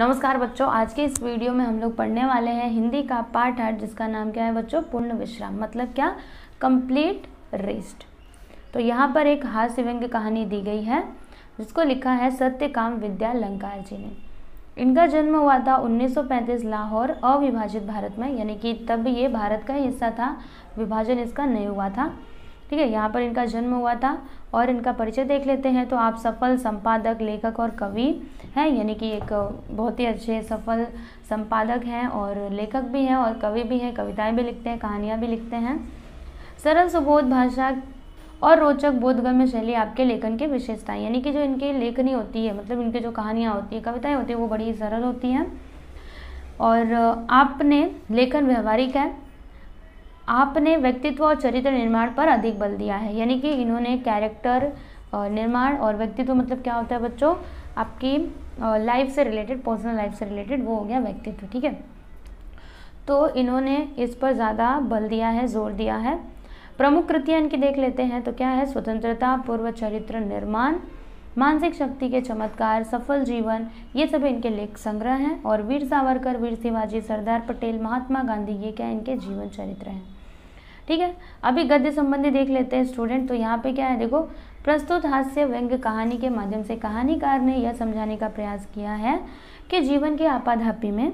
नमस्कार बच्चों आज के इस वीडियो में हम लोग पढ़ने वाले हैं हिंदी का पाठ आठ जिसका नाम क्या है बच्चों पूर्ण विश्राम मतलब क्या कंप्लीट रेस्ट तो यहाँ पर एक हास्य व्यंग कहानी दी गई है जिसको लिखा है सत्य काम विद्या लंकार जी ने इनका जन्म हुआ था 1935 लाहौर अविभाजित भारत में यानी कि तब ये भारत का हिस्सा था विभाजन इसका नहीं हुआ था ठीक है यहाँ पर इनका जन्म हुआ था और इनका परिचय देख लेते हैं तो आप सफल संपादक लेखक और कवि हैं यानी कि एक बहुत ही अच्छे सफल संपादक हैं और लेखक भी हैं और कवि भी हैं कविताएं भी लिखते हैं कहानियाँ भी लिखते हैं सरल सुबोध भाषा और रोचक बोधगम्य शैली आपके लेखन की विशेषता यानी कि जो इनकी लेखनी होती है मतलब इनकी जो कहानियाँ होती है कविताएँ होती है वो बड़ी सरल होती हैं और आपने लेखन व्यवहारिक है आपने व्यक्तित्व और चरित्र निर्माण पर अधिक बल दिया है यानी कि इन्होंने कैरेक्टर निर्माण और व्यक्तित्व मतलब क्या होता है बच्चों आपकी लाइफ से रिलेटेड पर्सनल लाइफ से रिलेटेड वो हो गया व्यक्तित्व ठीक है तो इन्होंने इस पर ज़्यादा बल दिया है जोर दिया है प्रमुख कृतियाँ इनकी देख लेते हैं तो क्या है स्वतंत्रता पूर्व चरित्र निर्माण मानसिक शक्ति के चमत्कार सफल जीवन ये सब इनके लेख संग्रह हैं और वीर सावरकर वीर शिवाजी सरदार पटेल महात्मा गांधी ये क्या इनके जीवन चरित्र हैं ठीक है अभी गद्य संबंधी देख लेते हैं स्टूडेंट तो यहाँ पे क्या है देखो प्रस्तुत हास्य व्यंग्य कहानी के माध्यम से कहानीकार ने यह समझाने का प्रयास किया है कि जीवन के आपाधापी में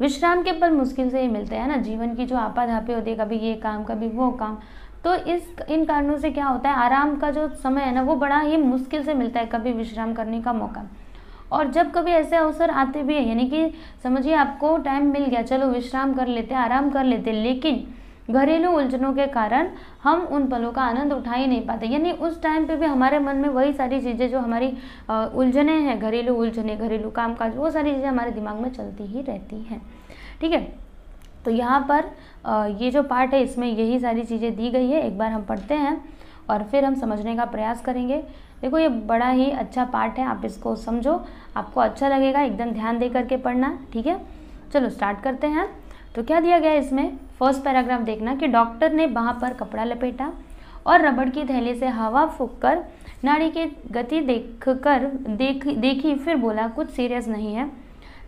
विश्राम के पल मुश्किल से ही मिलते हैं ना जीवन की जो आपाधापी होती है कभी ये काम कभी वो काम तो इस इन कारणों से क्या होता है आराम का जो समय है ना वो बड़ा ही मुश्किल से मिलता है कभी विश्राम करने का मौका और जब कभी ऐसे अवसर आते भी है यानी कि समझिए आपको टाइम मिल गया चलो विश्राम कर लेते आराम कर लेते लेकिन घरेलू उलझनों के कारण हम उन पलों का आनंद उठा ही नहीं पाते यानी उस टाइम पे भी हमारे मन में वही सारी चीज़ें जो हमारी उलझने हैं घरेलू उलझने घरेलू कामकाज वो सारी चीज़ें हमारे दिमाग में चलती ही रहती हैं ठीक है तो यहाँ पर ये जो पार्ट है इसमें यही सारी चीज़ें दी गई है एक बार हम पढ़ते हैं और फिर हम समझने का प्रयास करेंगे देखो ये बड़ा ही अच्छा पार्ट है आप इसको समझो आपको अच्छा लगेगा एकदम ध्यान दे करके पढ़ना ठीक है चलो स्टार्ट करते हैं तो क्या दिया गया इसमें फर्स्ट पैराग्राफ देखना कि डॉक्टर ने वहाँ पर कपड़ा लपेटा और रबड़ की थैली से हवा फूक कर नाड़ी की गति देख कर देख देखी फिर बोला कुछ सीरियस नहीं है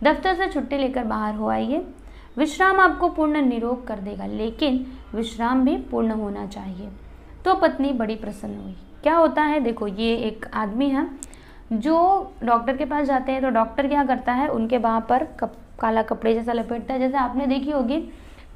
दफ्तर से छुट्टी लेकर बाहर हो आइए विश्राम आपको पूर्ण निरोग कर देगा लेकिन विश्राम भी पूर्ण होना चाहिए तो पत्नी बड़ी प्रसन्न हुई क्या होता है देखो ये एक आदमी है जो डॉक्टर के पास जाते हैं तो डॉक्टर क्या करता है उनके वहाँ पर कप काला कपड़े जैसा लपेटता है जैसे आपने देखी होगी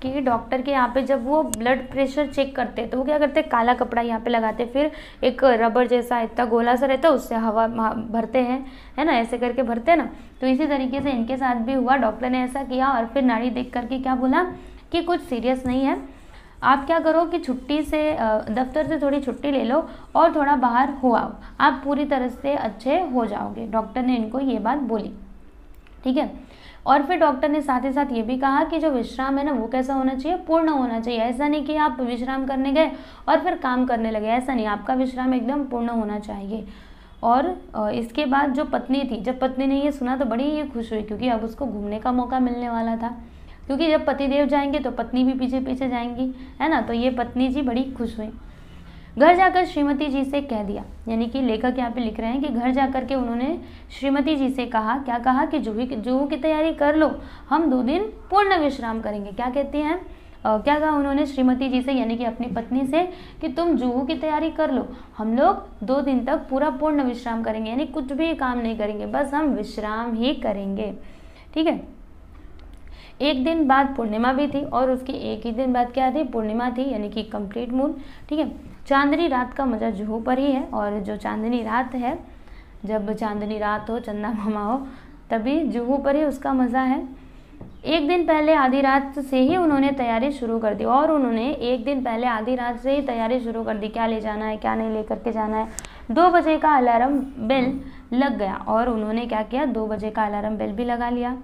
कि डॉक्टर के यहाँ पे जब वो ब्लड प्रेशर चेक करते हैं तो वो क्या करते हैं काला कपड़ा यहाँ पे लगाते फिर एक रबर जैसा इतना गोला सा रहता है उससे हवा भरते हैं है ना ऐसे करके भरते हैं ना तो इसी तरीके से इनके साथ भी हुआ डॉक्टर ने ऐसा किया और फिर नाड़ी देख करके क्या बोला कि कुछ सीरियस नहीं है आप क्या करो कि छुट्टी से दफ्तर से थोड़ी छुट्टी ले लो और थोड़ा बाहर हो आओ आप पूरी तरह से अच्छे हो जाओगे डॉक्टर ने इनको ये बात बोली ठीक है और फिर डॉक्टर ने साथ ही साथ ये भी कहा कि जो विश्राम है ना वो कैसा होना चाहिए पूर्ण होना चाहिए ऐसा नहीं कि आप विश्राम करने गए और फिर काम करने लगे ऐसा नहीं आपका विश्राम एकदम पूर्ण होना चाहिए और इसके बाद जो पत्नी थी जब पत्नी ने ये सुना तो बड़ी ही खुश हुई क्योंकि अब उसको घूमने का मौका मिलने वाला था क्योंकि जब पतिदेव जाएंगे तो पत्नी भी पीछे पीछे जाएंगी है ना तो ये पत्नी जी बड़ी खुश हुई घर जाकर श्रीमती जी से कह दिया यानी कि लेखक यहाँ पे लिख रहे हैं कि घर जाकर के उन्होंने श्रीमती जी से कहा क्या कहा कि की जूहू की तैयारी कर लो हम दो दिन पूर्ण विश्राम करेंगे क्या कहती हैं क्या कहा उन्होंने श्रीमती जी से यानी कि अपनी पत्नी से कि तुम जूहू की तैयारी कर लो हम लोग दो दिन तक पूरा पूर्ण विश्राम करेंगे यानी कुछ भी काम नहीं करेंगे बस हम विश्राम ही करेंगे ठीक है एक दिन बाद पूर्णिमा भी थी और उसकी एक ही दिन बाद क्या थी पूर्णिमा थी यानी कि कंप्लीट मून ठीक है चांदनी रात का मज़ा जुहू पर ही है और जो चांदनी रात है जब चांदनी रात हो चंदा मामा हो तभी जुहू पर ही उसका मज़ा है एक दिन पहले आधी रात से ही उन्होंने तैयारी शुरू कर दी और उन्होंने एक दिन पहले आधी रात से ही तैयारी शुरू कर दी क्या ले जाना है क्या नहीं ले करके जाना है दो बजे का अलार्म बेल लग गया और उन्होंने क्या किया दो बजे का अलार्म बेल भी लगा लिया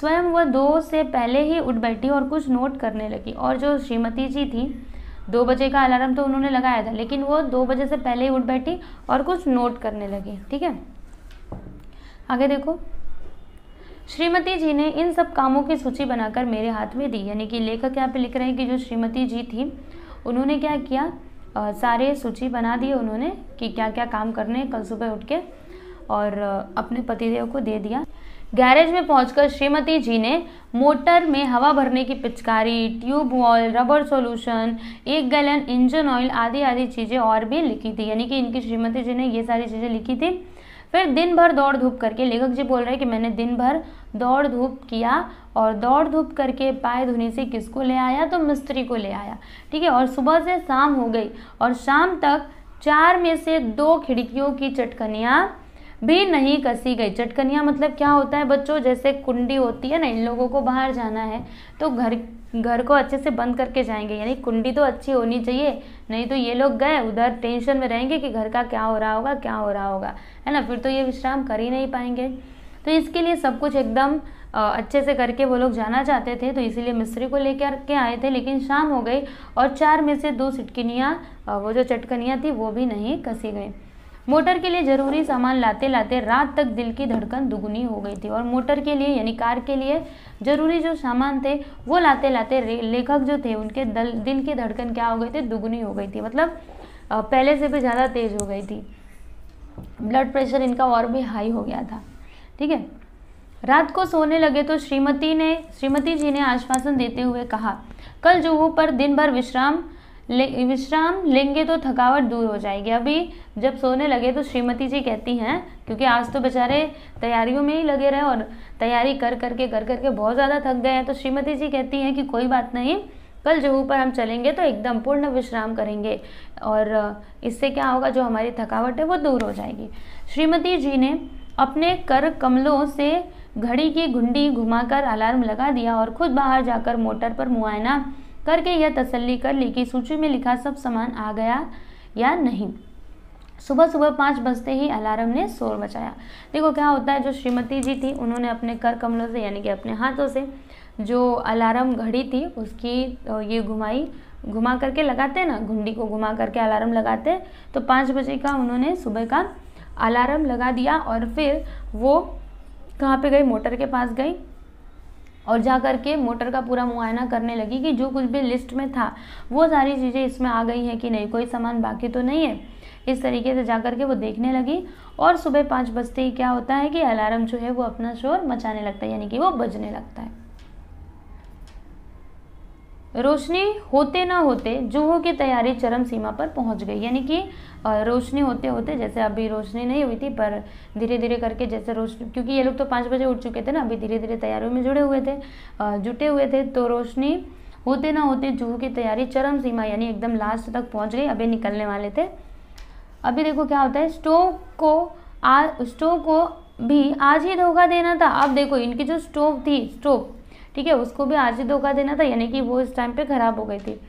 स्वयं वह दो से पहले ही उठ बैठी और कुछ नोट करने लगी और जो श्रीमती जी थी दो बजे का अलार्म तो उन्होंने लगाया था लेकिन वो दो बजे से पहले ही उठ बैठी और कुछ नोट करने लगी ठीक है आगे देखो श्रीमती जी ने इन सब कामों की सूची बनाकर मेरे हाथ में दी यानी कि लेखक यहाँ पे लिख रहे हैं कि जो श्रीमती जी थी उन्होंने क्या किया आ, सारे सूची बना दिए उन्होंने कि क्या क्या काम करने कल सुबह उठ के और अपने पतिदेव को दे दिया गैरेज में पहुंचकर श्रीमती जी ने मोटर में हवा भरने की पिचकारी ट्यूब ऑयल रबर सॉल्यूशन एक गैलन इंजन ऑयल आदि आदि चीज़ें और भी लिखी थी यानी कि इनकी श्रीमती जी ने ये सारी चीज़ें लिखी थी फिर दिन भर दौड़ धूप करके लेखक जी बोल रहे हैं कि मैंने दिन भर दौड़ धूप किया और दौड़ धूप करके पाए धुनी से किसको ले आया तो मिस्त्री को ले आया ठीक है और सुबह से शाम हो गई और शाम तक चार में से दो खिड़कियों की चटकनियाँ भी नहीं कसी गई चटकनिया मतलब क्या होता है बच्चों जैसे कुंडी होती है ना इन लोगों को बाहर जाना है तो घर घर को अच्छे से बंद करके जाएंगे यानी कुंडी तो अच्छी होनी चाहिए नहीं तो ये लोग गए उधर टेंशन में रहेंगे कि घर का क्या हो रहा होगा क्या हो रहा होगा है ना फिर तो ये विश्राम कर ही नहीं पाएंगे तो इसके लिए सब कुछ एकदम अच्छे से करके वो लोग जाना चाहते थे तो इसीलिए मिस्त्री को लेकर के आए थे लेकिन शाम हो गई और चार में से दो सिटकिनियाँ वो जो चटकनियाँ थी वो भी नहीं कसी गई मोटर के लिए ज़रूरी सामान लाते लाते रात तक दिल की धड़कन दुगुनी हो गई थी और मोटर के लिए यानी कार के लिए ज़रूरी जो सामान थे वो लाते लाते लेखक जो थे उनके दल, दिल की धड़कन क्या हो गई थी दुगुनी हो गई थी मतलब पहले से भी ज़्यादा तेज़ हो गई थी ब्लड प्रेशर इनका और भी हाई हो गया था ठीक है रात को सोने लगे तो श्रीमती ने श्रीमती जी ने आश्वासन देते हुए कहा कल जुहू पर दिन भर विश्राम विश्राम लेंगे तो थकावट दूर हो जाएगी अभी जब सोने लगे तो श्रीमती जी कहती हैं क्योंकि आज तो बेचारे तैयारियों में ही लगे रहे और तैयारी कर करके कर करके बहुत ज़्यादा थक गए हैं तो श्रीमती जी कहती हैं कि कोई बात नहीं कल जहू पर हम चलेंगे तो एकदम पूर्ण विश्राम करेंगे और इससे क्या होगा जो हमारी थकावट है वो दूर हो जाएगी श्रीमती जी ने अपने कर कमलों से घड़ी की घुंडी घुमाकर अलार्म लगा दिया और खुद बाहर जाकर मोटर पर मुआयना करके यह तसल्ली कर ली कि सूची में लिखा सब सामान आ गया या नहीं सुबह सुबह पाँच बजते ही अलार्म ने शोर बचाया देखो क्या होता है जो श्रीमती जी थी उन्होंने अपने कर कमलों से यानी कि अपने हाथों से जो अलार्म घड़ी थी उसकी ये घुमाई घुमा करके लगाते ना घुंडी को घुमा करके अलार्म लगाते तो पाँच बजे का उन्होंने सुबह का अलार्म लगा दिया और फिर वो कहाँ पे गई मोटर के पास गई और जा कर के मोटर का पूरा मुआयना करने लगी कि जो कुछ भी लिस्ट में था वो सारी चीज़ें इसमें आ गई हैं कि नहीं कोई सामान बाकी तो नहीं है इस तरीके से जा कर के वो देखने लगी और सुबह पाँच बजते ही क्या होता है कि अलार्म जो है वो अपना शोर मचाने लगता है यानी कि वो बजने लगता है रोशनी होते ना होते जूहो की तैयारी चरम सीमा पर पहुंच गई यानी कि रोशनी होते होते जैसे अभी रोशनी नहीं हुई थी पर धीरे धीरे करके जैसे रोशनी क्योंकि ये लोग तो पाँच बजे उठ चुके थे ना अभी धीरे धीरे तैयारियों में जुड़े हुए थे जुटे हुए थे तो रोशनी होते ना होते जूहू की तैयारी चरम सीमा यानी एकदम लास्ट तक पहुँच गई अभी निकलने वाले थे अभी देखो क्या होता है स्टोव को आ स्टोव को भी आज ही धोखा देना था अब देखो इनकी जो स्टोव थी स्टोव ठीक है उसको भी आज ही धोखा देना था यानी कि वो इस टाइम पे खराब हो गई थी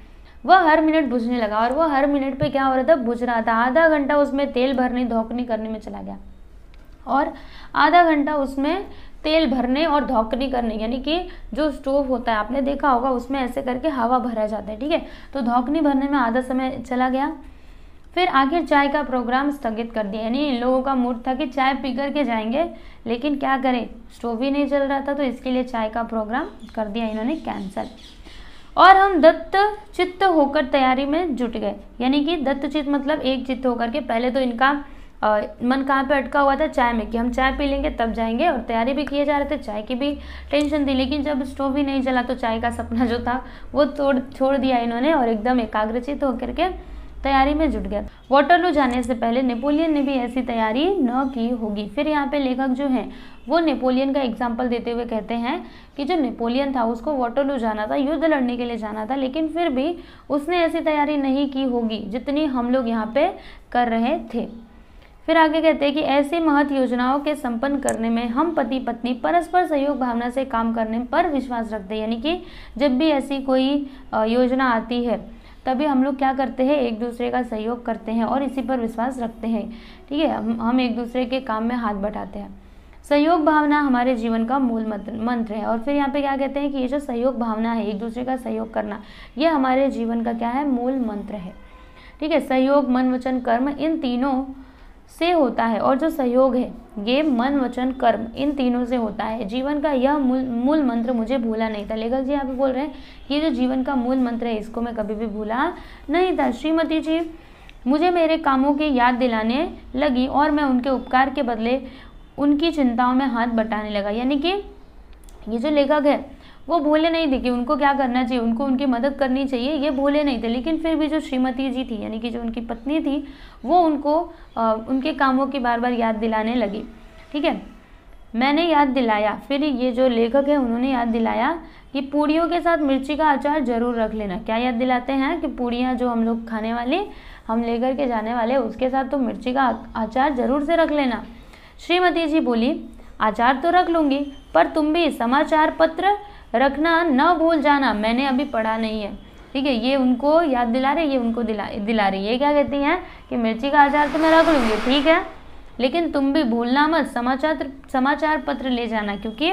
वह हर मिनट बुझने लगा और वह हर मिनट पे क्या हो रहा था बुझ रहा था आधा घंटा उसमें तेल भरने धोखनी करने में चला गया और आधा घंटा उसमें तेल भरने और धोकनी करने यानी कि जो स्टोव होता है आपने देखा होगा उसमें ऐसे करके हवा भरा जाता है ठीक है तो धोकनी भरने में आधा समय चला गया फिर आखिर चाय का प्रोग्राम स्थगित कर दिया यानी इन लोगों का मूड था कि चाय पी कर के जाएंगे लेकिन क्या करें स्टोव ही नहीं चल रहा था तो इसके लिए चाय का प्रोग्राम कर दिया इन्होंने कैंसिल और हम दत्त चित्त होकर तैयारी में जुट गए यानी कि दत्त चित्त मतलब एक चित्त होकर के पहले तो इनका आ, मन कहाँ पे अटका हुआ था चाय में कि हम चाय पी लेंगे तब जाएंगे और तैयारी भी किए जा रहे थे चाय की भी टेंशन थी लेकिन जब स्टोव ही नहीं चला तो चाय का सपना जो था वो तोड़ छोड़ दिया इन्होंने और एकदम एकाग्रचित होकर के तैयारी में जुट गया वाटरलू जाने से पहले नेपोलियन ने भी ऐसी तैयारी न की होगी फिर यहाँ पे लेखक जो हैं वो नेपोलियन का एग्जाम्पल देते हुए कहते हैं कि जो नेपोलियन था उसको वाटरलू जाना था युद्ध लड़ने के लिए जाना था लेकिन फिर भी उसने ऐसी तैयारी नहीं की होगी जितनी हम लोग यहाँ पे कर रहे थे फिर आगे कहते हैं कि ऐसी महत्व योजनाओं के संपन्न करने में हम पति पत्नी परस्पर सहयोग भावना से काम करने पर विश्वास रखते हैं यानी कि जब भी ऐसी कोई योजना आती है तभी हम लोग क्या करते हैं एक दूसरे का सहयोग करते हैं और इसी पर विश्वास रखते हैं ठीक है हम हम एक दूसरे के काम में हाथ बटाते हैं सहयोग भावना हमारे जीवन का मूल मंत्र मंत्र है और फिर यहाँ पे क्या कहते हैं कि ये जो सहयोग भावना है एक दूसरे का सहयोग करना ये हमारे जीवन का क्या है मूल मंत्र है ठीक है सहयोग मन वचन कर्म इन तीनों से होता है और जो सहयोग है ये मन वचन कर्म इन तीनों से होता है जीवन का यह मूल मूल मंत्र मुझे भूला नहीं था लेखक जी आप बोल रहे हैं ये जो जीवन का मूल मंत्र है इसको मैं कभी भी भूला नहीं था श्रीमती जी मुझे मेरे कामों की याद दिलाने लगी और मैं उनके उपकार के बदले उनकी चिंताओं में हाथ बटाने लगा यानी कि ये जो लेखक है वो भूले नहीं थे कि उनको क्या करना चाहिए उनको उनकी मदद करनी चाहिए ये भूले नहीं थे लेकिन फिर भी जो श्रीमती जी थी यानी कि जो उनकी पत्नी थी वो उनको आ, उनके कामों की बार बार याद दिलाने लगी ठीक है मैंने याद दिलाया फिर ये जो लेखक है उन्होंने याद दिलाया कि पूड़ियों के साथ मिर्ची का अचार जरूर रख लेना क्या याद दिलाते हैं कि पूड़ियाँ जो हम लोग खाने वाले हम लेकर के जाने वाले उसके साथ तो मिर्ची का अचार जरूर से रख लेना श्रीमती जी बोली आचार तो रख लूँगी पर तुम भी समाचार पत्र रखना न भूल जाना मैंने अभी पढ़ा नहीं है ठीक है ये उनको याद दिला रही ये उनको दिला दिला रही है क्या कहती हैं कि मिर्ची का आचार तो मैं रख लूँगी ठीक है लेकिन तुम भी भूलना मत समाचार समाचार पत्र ले जाना क्योंकि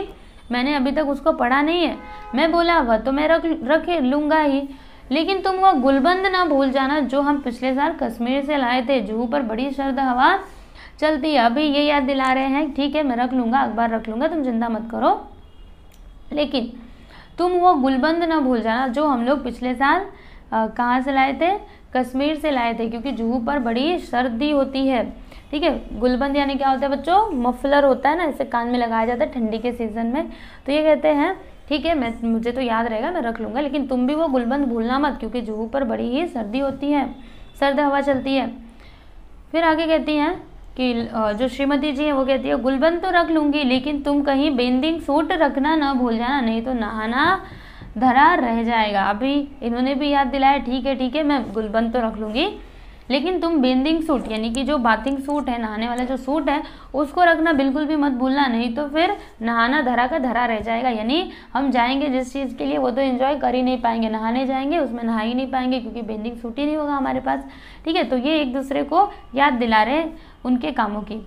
मैंने अभी तक उसको पढ़ा नहीं है मैं बोला वह तो मैं रख रख लूँगा ही लेकिन तुम वह गुलबंद ना भूल जाना जो हम पिछले साल कश्मीर से लाए थे जूहू पर बड़ी सर्द हवा चलती है अभी ये याद दिला रहे हैं ठीक है मैं रख लूँगा अखबार रख लूँगा तुम चिंता मत करो लेकिन तुम वो गुलबंद ना भूल जाना जो हम लोग पिछले साल कहाँ से लाए थे कश्मीर से लाए थे क्योंकि जूहू पर बड़ी सर्दी होती है ठीक है गुलबंद यानी क्या होता है बच्चों मफलर होता है ना इसे कान में लगाया जाता है ठंडी के सीज़न में तो ये कहते हैं ठीक है मैं मुझे तो याद रहेगा मैं रख लूँगा लेकिन तुम भी वो गुलबंद भूलना मत क्योंकि जूहू पर बड़ी ही सर्दी होती है सर्द हवा चलती है फिर आगे कहती हैं कि जो श्रीमती जी हैं वो कहती है गुलबंद तो रख लूँगी लेकिन तुम कहीं बेंदिंग सूट रखना ना भूल जाना नहीं तो नहाना धरा रह जाएगा अभी इन्होंने भी याद दिलाया ठीक है ठीक है मैं गुलबंद तो रख लूँगी लेकिन तुम बेंदिंग सूट यानी कि जो बाथिंग सूट है नहाने वाला जो सूट है उसको रखना बिल्कुल भी मत भूलना नहीं तो फिर नहाना धरा का धरा रह जाएगा यानी हम जाएंगे जिस चीज़ के लिए वो तो इन्जॉय कर ही नहीं पाएंगे नहाने जाएंगे उसमें नहा ही नहीं पाएंगे क्योंकि बेंदिंग सूट ही नहीं होगा हमारे पास ठीक है तो ये एक दूसरे को याद दिला रहे उनके कामों की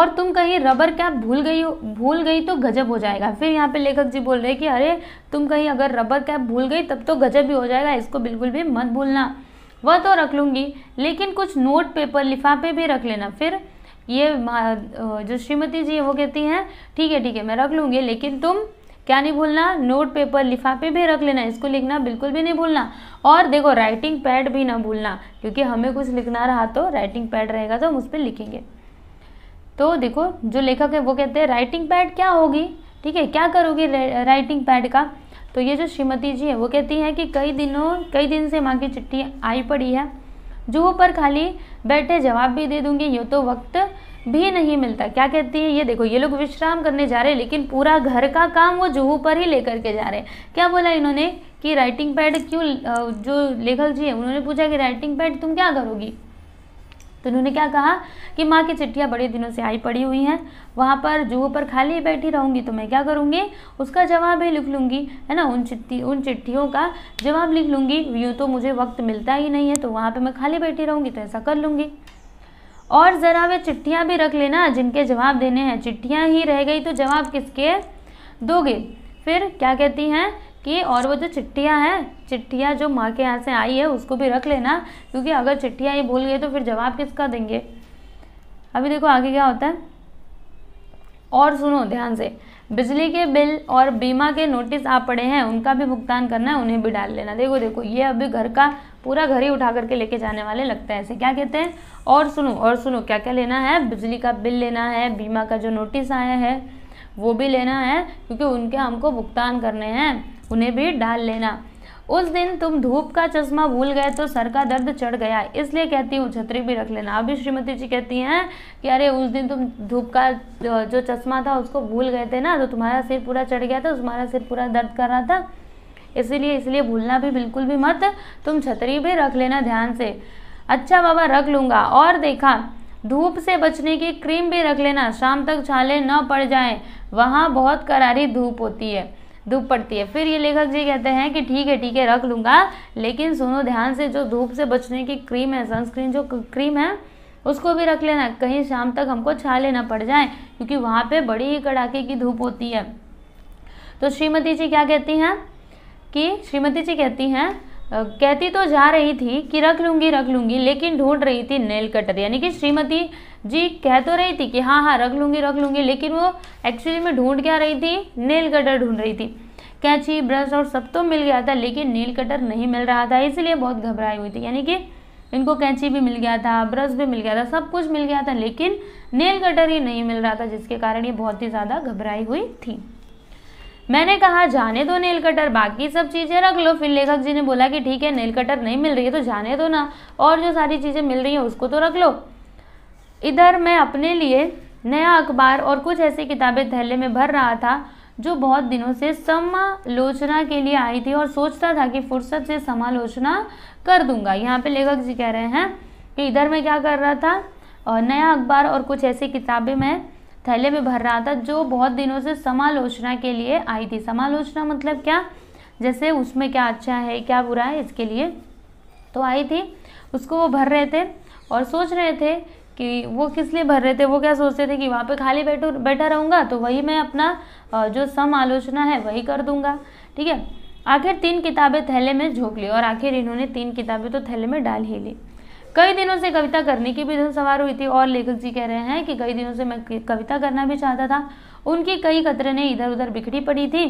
और तुम कहीं रबर कैप भूल गई हो भूल गई तो गजब हो जाएगा फिर यहाँ पे लेखक जी बोल रहे हैं कि अरे तुम कहीं अगर रबर कैप भूल गई तब तो गजब ही हो जाएगा इसको बिल्कुल भी मत भूलना वह तो रख लूँगी लेकिन कुछ नोट पेपर लिफाफे भी रख लेना फिर ये जो श्रीमती जी वो कहती हैं ठीक है ठीक है मैं रख लूँगी लेकिन तुम क्या नहीं भूलना नोट पेपर लिफाफे भी रख लेना इसको लिखना बिल्कुल भी नहीं भूलना और देखो राइटिंग पैड भी ना भूलना क्योंकि हमें कुछ लिखना रहा तो राइटिंग पैड रहेगा तो हम उस पर लिखेंगे तो देखो जो लेखक है वो कहते हैं राइटिंग पैड क्या होगी ठीक है क्या करोगी राइटिंग पैड का तो ये जो श्रीमती जी है वो कहती हैं कि कई दिनों कई दिन से माँ की चिट्ठी आई पड़ी है जुहू पर खाली बैठे जवाब भी दे दूंगी ये तो वक्त भी नहीं मिलता क्या कहती है ये देखो ये लोग विश्राम करने जा रहे हैं लेकिन पूरा घर का काम वो जुहू पर ही लेकर के जा रहे हैं क्या बोला इन्होंने कि राइटिंग पैड क्यों जो लेखक जी है उन्होंने पूछा कि राइटिंग पैड तुम क्या करोगी तो उन्होंने क्या कहा कि माँ की चिट्ठियाँ बड़े दिनों से आई पड़ी हुई हैं वहाँ पर जूह पर खाली बैठी रहूँगी तो मैं क्या करूँगी उसका जवाब ही लिख लूँगी है ना उन चिट्ठी उन चिट्ठियों का जवाब लिख लूँगी यूँ तो मुझे वक्त मिलता ही नहीं है तो वहाँ पर मैं खाली बैठी रहूँगी तो ऐसा कर लूँगी और ज़रा वे चिट्ठियाँ भी रख लेना जिनके जवाब देने हैं चिट्ठियाँ ही रह गई तो जवाब किसके दोगे फिर क्या कहती हैं कि और वो जो चिट्ठियाँ हैं चिट्ठियाँ जो माँ के यहाँ से आई है उसको भी रख लेना क्योंकि अगर चिट्ठियाँ ये भूल गए तो फिर जवाब किसका देंगे अभी देखो आगे क्या होता है और सुनो ध्यान से बिजली के बिल और बीमा के नोटिस आप पड़े हैं उनका भी भुगतान करना है उन्हें भी डाल लेना देखो देखो ये अभी घर का पूरा घर ही उठा करके लेके जाने वाले लगता है ऐसे क्या कहते हैं और सुनो और सुनो क्या क्या लेना है बिजली का बिल लेना है बीमा का जो नोटिस आया है वो भी लेना है क्योंकि उनके हमको भुगतान करने हैं उन्हें भी डाल लेना उस दिन तुम धूप का चश्मा भूल गए तो सर का दर्द चढ़ गया इसलिए कहती हूँ छतरी भी रख लेना अभी श्रीमती जी कहती हैं कि अरे उस दिन तुम धूप का जो चश्मा था उसको भूल गए थे ना तो तुम्हारा सिर पूरा चढ़ गया था तुम्हारा सिर पूरा दर्द कर रहा था इसीलिए इसलिए भूलना भी बिल्कुल भी मत तुम छतरी भी रख लेना ध्यान से अच्छा बाबा रख लूँगा और देखा धूप से बचने की क्रीम भी रख लेना शाम तक छाले न पड़ जाएँ वहाँ बहुत करारी धूप होती है धूप पड़ती है फिर ये लेखक जी कहते हैं कि ठीक है ठीक है रख लूँगा लेकिन सुनो ध्यान से जो धूप से बचने की क्रीम है सनस्क्रीन जो क्रीम है उसको भी रख लेना कहीं शाम तक हमको छा लेना पड़ जाए क्योंकि वहाँ पर बड़ी ही कड़ाके की धूप होती है तो श्रीमती जी क्या कहती हैं कि श्रीमती जी कहती हैं कहती तो जा रही थी कि रख लूँगी रख लूँगी लेकिन ढूंढ रही थी नेल कटर यानी कि श्रीमती जी कह तो रही थी कि हाँ हाँ रख लूँगी रख लूँगी लेकिन वो एक्चुअली में ढूंढ क्या रही थी नेल कटर ढूंढ रही थी कैंची ब्रश और सब तो मिल गया था लेकिन नेल कटर नहीं मिल रहा था इसलिए बहुत घबराई हुई थी यानी कि इनको कैंची भी मिल गया था ब्रश भी मिल गया था सब कुछ मिल गया था लेकिन नेल कटर ही नहीं मिल रहा था जिसके कारण ये बहुत ही ज़्यादा घबराई हुई थी मैंने कहा जाने दो नेल कटर बाकी सब चीज़ें रख लो फिर लेखक जी ने बोला कि ठीक है नेल कटर नहीं मिल रही है तो जाने दो ना और जो सारी चीज़ें मिल रही हैं उसको तो रख लो इधर मैं अपने लिए नया अखबार और कुछ ऐसी किताबें थैले में भर रहा था जो बहुत दिनों से समालोचना के लिए आई थी और सोचता था कि फुर्सत से समालोचना कर दूंगा यहाँ पे लेखक जी कह रहे हैं कि इधर मैं क्या कर रहा था और नया अखबार और कुछ ऐसी किताबें मैं थैले में भर रहा था जो बहुत दिनों से समालोचना के लिए आई थी समालोचना मतलब क्या जैसे उसमें क्या अच्छा है क्या बुरा है इसके लिए तो आई थी उसको वो भर रहे थे और सोच रहे थे कि वो किस लिए भर रहे थे वो क्या सोचते थे कि वहाँ पे खाली बैठो बैठा रहूँगा तो वही मैं अपना जो सम आलोचना है वही कर दूँगा ठीक है आखिर तीन किताबें थैले में झोंक ली और आखिर इन्होंने तीन किताबें तो थैले में डाल ही ली कई दिनों से कविता करने की भी धुन सवार हुई थी और लेखक जी कह रहे हैं कि कई दिनों से मैं कविता करना भी चाहता था उनकी कई ने इधर उधर बिखरी पड़ी थी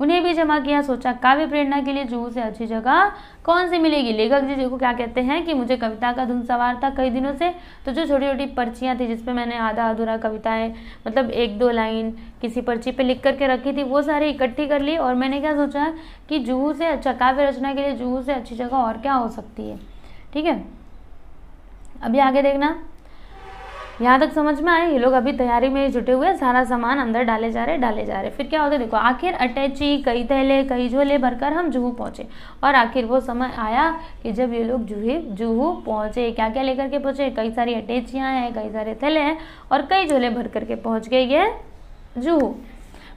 उन्हें भी जमा किया सोचा काव्य प्रेरणा के लिए जुहू से अच्छी जगह कौन सी मिलेगी लेखक जी देखो क्या कहते हैं कि मुझे कविता का धुन सवार था कई दिनों से तो जो छोटी छोटी पर्चियाँ थी जिसपे मैंने आधा अधूरा कविताएं मतलब एक दो लाइन किसी पर्ची पे लिख करके रखी थी वो सारी इकट्ठी कर ली और मैंने क्या सोचा कि जुहू से अच्छा काव्य रचना के लिए जुहू से अच्छी जगह और क्या हो सकती है ठीक है अभी आगे देखना यहाँ तक समझ में आए ये लोग अभी तैयारी में जुटे हुए सारा सामान अंदर डाले जा रहे डाले जा रहे फिर क्या होता है देखो आखिर अटैची कई थैले कई झोले भरकर हम जूहू पहुंचे और आखिर वो समय आया कि जब ये लोग जूहे जूहू पहुंचे क्या क्या लेकर के पहुंचे कई सारी अटैचियाँ हैं कई सारे थैले हैं और कई झोले भर करके पहुँच गए ये जूहू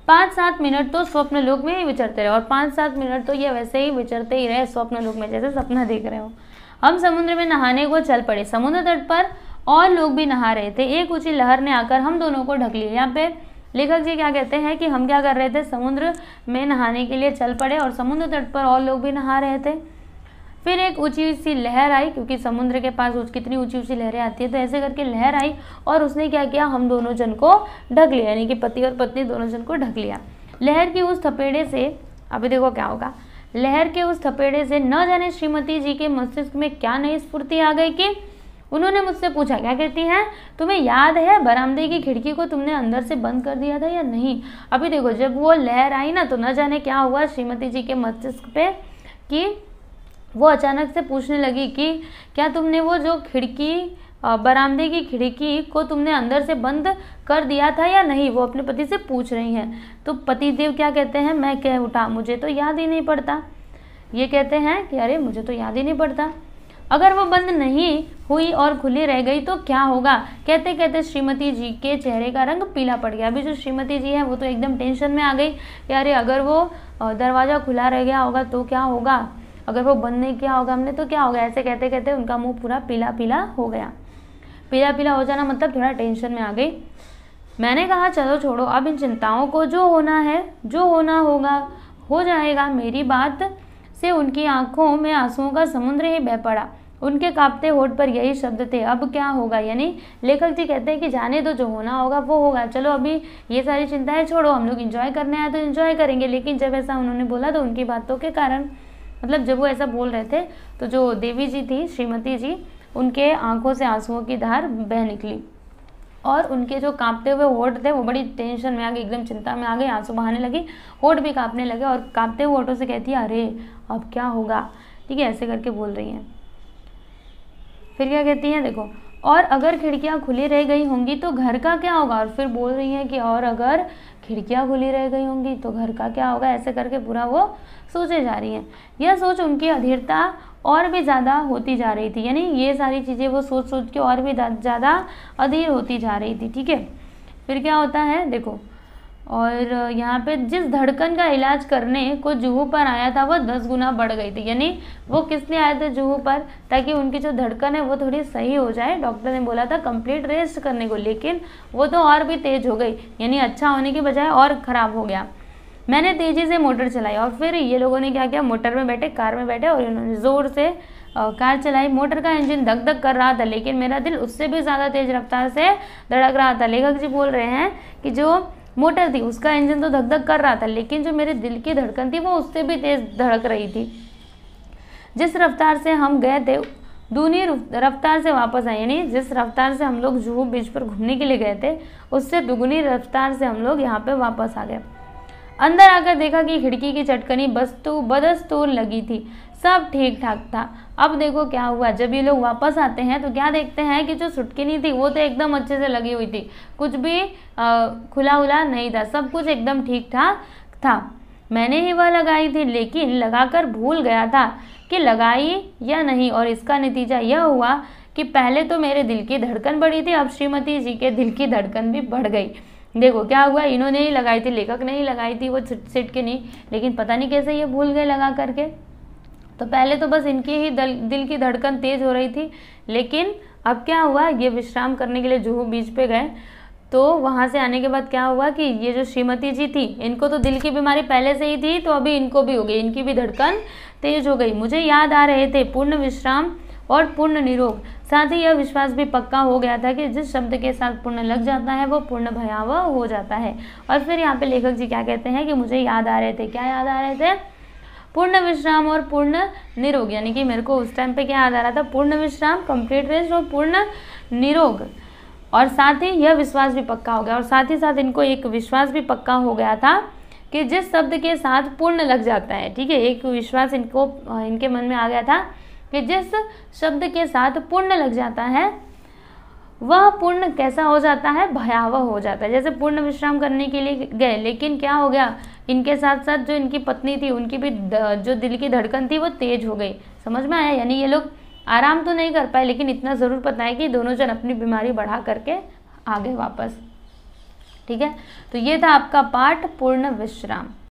पाँच सात मिनट तो स्वप्न लोक में ही विचरते रहे और पाँच सात मिनट तो ये वैसे ही विचरते ही रहे स्वप्न लोक में जैसे सपना देख रहे हो हम समुद्र में नहाने को चल पड़े समुद्र तट पर और लोग भी नहा रहे थे एक ऊंची लहर ने आकर हम दोनों को ढक लिया यहाँ पे लेखक जी क्या कहते हैं कि हम क्या कर रहे थे समुद्र में नहाने के लिए चल पड़े और समुद्र तट पर और लोग भी नहा रहे थे फिर एक ऊंची सी लहर आई क्योंकि समुद्र के पास कितनी ऊंची ऊंची लहरें आती है तो ऐसे करके लहर आई और उसने क्या किया हम दोनों जन को ढक लिया यानी कि पति और पत्नी दोनों जन को ढक लिया लहर की उस थपेड़े से अभी देखो क्या होगा लहर के उस थपेड़े से न जाने श्रीमती जी के मस्तिष्क में क्या नई स्फूर्ति आ गई कि उन्होंने मुझसे पूछा क्या कहती हैं तुम्हें याद है बरामदे की खिड़की को तुमने अंदर से बंद कर दिया था या नहीं अभी देखो जब वो लहर आई ना तो न जाने क्या हुआ श्रीमती जी के मस्तिष्क पे कि वो अचानक से पूछने लगी कि क्या तुमने वो जो खिड़की बरामदे की खिड़की को तुमने अंदर से बंद कर दिया था या नहीं वो अपने पति से पूछ रही हैं तो पति देव क्या कहते हैं मैं कह उठा मुझे तो याद ही नहीं पड़ता ये कहते हैं कि अरे मुझे तो याद ही नहीं पड़ता अगर वो बंद नहीं हुई और खुली रह गई तो क्या होगा कहते कहते श्रीमती जी के चेहरे का रंग पीला पड़ गया अभी जो श्रीमती जी है वो तो एकदम टेंशन में आ गई कि अरे अगर वो दरवाज़ा खुला रह गया होगा तो क्या होगा अगर वो बंद नहीं किया होगा हमने तो क्या होगा ऐसे कहते कहते उनका मुँह पूरा पीला पीला हो गया पीला पीला हो जाना मतलब थोड़ा टेंशन में आ गई मैंने कहा चलो छोड़ो अब इन चिंताओं को जो होना है जो होना होगा हो जाएगा मेरी बात से उनकी आंखों में आंसुओं का समुद्र ही बह पड़ा उनके कांपते होठ पर यही शब्द थे अब क्या होगा यानी लेखक जी कहते हैं कि जाने तो जो होना होगा वो होगा चलो अभी ये सारी चिंताएं छोड़ो हम लोग इंजॉय करने आए तो इंजॉय करेंगे लेकिन जब ऐसा उन्होंने बोला तो उनकी बातों के कारण मतलब जब वो ऐसा बोल रहे थे तो जो देवी जी थी श्रीमती जी उनके आंखों से आंसुओं की धार बह निकली और उनके जो कांपते हुए होठ थे वो बड़ी टेंशन में आ गई एकदम चिंता में आ गई आंसू बहाने लगी होठ भी कांपने लगे और कांपते हुए होठों से कहती है अरे अब क्या होगा ठीक है ऐसे करके बोल रही हैं फिर क्या कहती हैं देखो और अगर खिड़कियां खुली रह गई होंगी तो घर का क्या होगा और फिर बोल रही हैं कि और अगर खिड़कियां खुली रह गई होंगी तो घर का क्या होगा ऐसे करके पूरा वो सोचे जा रही हैं यह सोच उनकी अधीरता और भी ज़्यादा होती जा रही थी यानी ये सारी चीज़ें वो सोच सोच के और भी ज़्यादा अधीर होती जा रही थी ठीक है फिर क्या होता है देखो और यहाँ पे जिस धड़कन का इलाज करने को जूहू पर आया था वह दस गुना बढ़ गई थी यानी वो किस लिए आए थे जूहू पर ताकि उनकी जो धड़कन है वो थोड़ी सही हो जाए डॉक्टर ने बोला था कंप्लीट रेस्ट करने को लेकिन वो तो और भी तेज़ हो गई यानी अच्छा होने के बजाय और ख़राब हो गया मैंने तेज़ी से मोटर चलाई और फिर ये लोगों ने क्या किया मोटर में बैठे कार में बैठे और इन्होंने ज़ोर से कार चलाई मोटर का इंजन धक धक कर रहा था लेकिन मेरा दिल उससे भी ज़्यादा तेज़ रफ्तार से धड़क रहा था लेखक जी बोल रहे हैं कि जो मोटर थी उसका इंजन तो धक धक कर रहा था लेकिन जो मेरे दिल की धड़कन थी वो उससे भी तेज़ धड़क रही थी जिस रफ्तार से हम गए थे दूनी रफ्तार से वापस आए यानी जिस रफ्तार से हम लोग जुहू बीच पर घूमने के लिए गए थे उससे दुगुनी रफ्तार से हम लोग यहाँ पे वापस आ गए अंदर आकर देखा कि खिड़की की चटकनी बस्तू बदस्तूर लगी थी सब ठीक ठाक था अब देखो क्या हुआ जब ये लोग वापस आते हैं तो क्या देखते हैं कि जो नहीं थी वो तो एकदम अच्छे से लगी हुई थी कुछ भी आ, खुला उला नहीं था सब कुछ एकदम ठीक ठाक था मैंने ही वह लगाई थी लेकिन लगाकर भूल गया था कि लगाई या नहीं और इसका नतीजा यह हुआ कि पहले तो मेरे दिल की धड़कन बढ़ी थी अब श्रीमती जी के दिल की धड़कन भी बढ़ गई देखो क्या हुआ इन्होंने ही लगाई थी लेखक ने ही लगाई थी वो सिट के नहीं लेकिन पता नहीं कैसे ये भूल गए लगा करके तो पहले तो बस इनकी ही दल, दिल की धड़कन तेज हो रही थी लेकिन अब क्या हुआ ये विश्राम करने के लिए जुहू बीच पे गए तो वहाँ से आने के बाद क्या हुआ कि ये जो श्रीमती जी थी इनको तो दिल की बीमारी पहले से ही थी तो अभी इनको भी हो गई इनकी भी धड़कन तेज हो गई मुझे याद आ रहे थे पूर्ण विश्राम और पूर्ण निरोग साथ ही यह विश्वास भी पक्का हो गया था कि जिस शब्द के साथ पुण्य लग जाता है वो पूर्ण भयावह हो जाता है और फिर यहाँ पे लेखक जी क्या कहते हैं कि मुझे याद आ रहे थे क्या याद आ रहे थे पूर्ण विश्राम और पूर्ण निरोग यानी कि मेरे को उस टाइम पे क्या याद आ रहा था पूर्ण विश्राम कंप्लीट रेस्ट और पूर्ण निरोग और साथ ही यह विश्वास भी पक्का हो गया और साथ ही साथ इनको एक विश्वास भी पक्का हो गया था कि जिस शब्द के साथ पूर्ण लग जाता है ठीक है एक विश्वास इनको इनके मन में आ गया था कि जिस शब्द के साथ पूर्ण लग जाता है वह पूर्ण कैसा हो जाता है भयावह हो जाता है जैसे पूर्ण विश्राम करने के लिए गए लेकिन क्या हो गया इनके साथ साथ जो इनकी पत्नी थी उनकी भी जो दिल की धड़कन थी वो तेज हो गई समझ में आया यानी ये लोग आराम तो नहीं कर पाए लेकिन इतना ज़रूर पता है कि दोनों जन अपनी बीमारी बढ़ा करके आ गए वापस ठीक है तो ये था आपका पाठ पूर्ण विश्राम